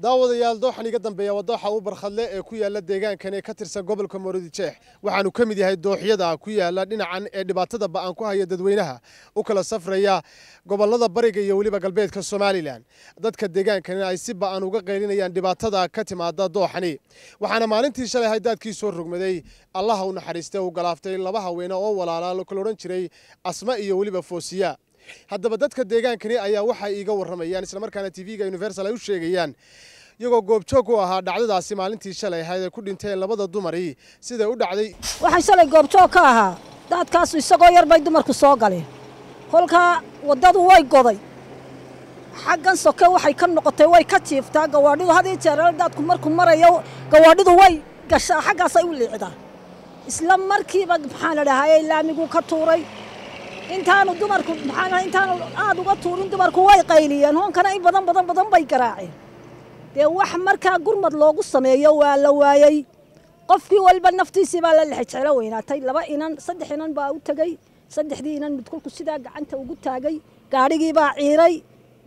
daawadayaal dooxan iga dambeeya waa dooxa u barkhadle ee ku yaala deegaankan ee ka tirsan gobolka moorodijeex waxaanu ka mid yahay dooxyada ku yaala dhinacan ee dhibaatada ba'an ku haya dadweynaha u kala safraya gobollada bariga iyo weliba galbeedka somalilan dadka deegaankani ay si ba'an uga qaylinayaan dhibaatada ka timaada dooxani waxaana maalintii shalay haydaadkii soo rogmaday allaha u naxariistay uu galaaftay laba haweene oo walaalaa la odhan jiray asma iyo weliba foosiya haddaba dadka deegaankani ayaa waxay iiga warramayaan islamarkaana tv-ga universal ay u sheegayaan iyagoo goobjoog u ahaa dhacdadaasi maalintii shalay ahayd ay ku dhinteen labada dumarii siday u dhacday waxaan shalay goobjoog ka ahaa daadkaasu isagoo yar bay dumarku soo galeen kolkaa waddadu way goday xaggan soke waxay ka noqotay way ka jiiftaa gawaadhidu hadii ii daadku marku marayo gawaadhidu way gashaa xaggaasay u liicdaa isla markiiba maxaa la dhahayay laamiguu ka tuuray intaanu dumarku maxaan intaanu aada uga tuurin dumarku way qayliyeen hoonkana in badan badan badan bay garaaceen dee wax markaa gurmad loogu sameeyo waa la waayey qofkii walba naftiisii baa la lexejecelo weynaatay laba inan saddex inan baa u tegey saddexdii inan midkulku sidaa gacanta ugu taagay gaadhigii baa ciiray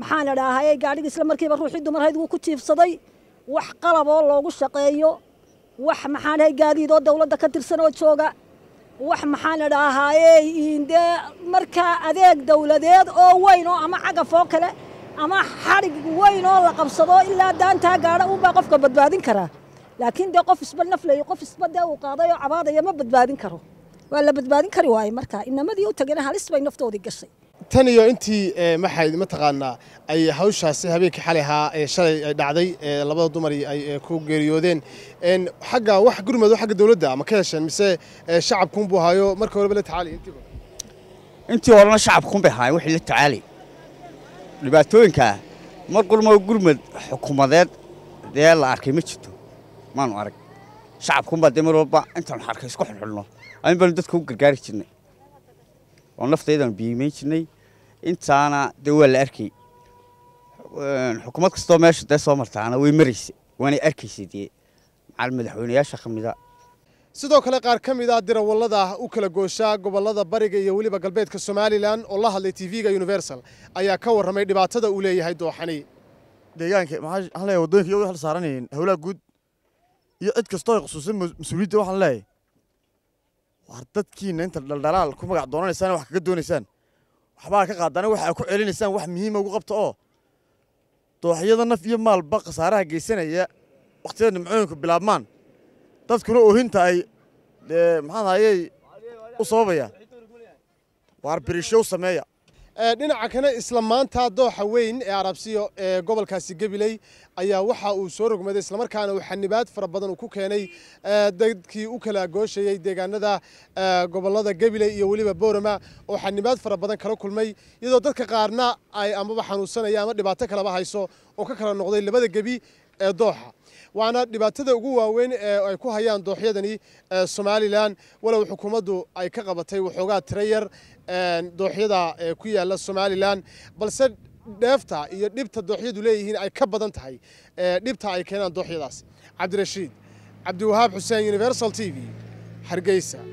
maxaan idhaahaye gaadhigii isla markiiba ruuxii dumarhayd ku jiifsaday wax qalaboo loogu shaqeeyo wax maxaan dhahay gaadiidoo dawladda ka tirsan oo jooga wax maxaan idhaahaayey indee markaa adeeg dawladeed oo weyn oo ama cagaf oo kale ama xadhig weynoo la qabsado ilaa daantaa gaadha unbaa qofka badbaadin karaa laakiin dee qof isba naflay qof isba dee uu qaadayoo cabaadaya ma badbaadin karo waa la badbaadin kari waaye markaa inamadii u tagena halis bay naftoodii gashay tan iyo intii maxayd mataqaanaa ay hawshaasi habeenkii xalay ahaa ee shalay ay dhacday ee labada dumar ay ku geeriyoodeen xagga wax gurmado xagga dawladda ma ka hesheen mise shacabkuunbuu haayo marka horeba la tacaali intiiba intii horena shacabkuunbay haayeen wixii la tacaali dhibaatooyinkaa mar gurmado gurmad xukuumadeed dee la arkay ma jirto maanu arag shacabkuunbaa dee mar walba intaanu arkay isku xulxulno ayin baanu dadka u gargaari jirnay oo naftaydaanu biimayn jirnay intaana dee waa la arkay xukuumad kastoo meesha dee soo martaana way maraysa waanay arkaysa dee macal madaxweynayaasha kamida sidoo kale qaar ka mid a dirawallada u kala goosha gobollada bariga iyo weliba galbeedka somalilan oo la hadlay tv-ga universal ayaa ka warramay dhibaatada uu leeyahay dooxani deegaanka maxaa leeyahay waddooyinka iyagu saaranayeen howlaha guud iyo cid kastoo ay qusuusan mas-uuliyadda waxaan leeyahay war dadkiina inta dhaldhalaal ku magac doonanaysaan wax kaga doonaysaan waxbaa ka qaadana waxaa ku celinaysaan wax muhiima ugu qabta oo dooxyada naf iyo maalba khasaaraha geysanaya waqtiyada nimcooyinku bilaabmaan dadkuna oohinta ay maxaan hayey u sababayaan waar u sameeya Eh, dhinaca kale isla maanta dooxa weyn ee arabsiyo ee eh, gobolkaasi gebiley ayaa waxa uu soo rogmaday islamarkaana uu xanibaad fara badan uu ku keenay eh, dadkii u kala gooshayey deegaanada gobollada gebiley iyo weliba boorama oo xanibaad fara badan kala kulmay iyadoo dadka qaarna ay amaba xanuunsanaya ama dhibaato kaleba hayso oo ka kala noqday labada gebi ee dooxa waana dhibaatada ugu waaweyn ee ay ku hayaan dooxyadani somalilan walow xukuumaddu ay ka qabatay waxoogaa tira yar dooxyada ku yaalla somalilan balse dheefta iyo dhibta dooxyadu leeyihiin ay ka badan tahay dhibta ay keenaan dooxyadaas cabdirashiid cabdiwahaab xuseen universal t v hargeysa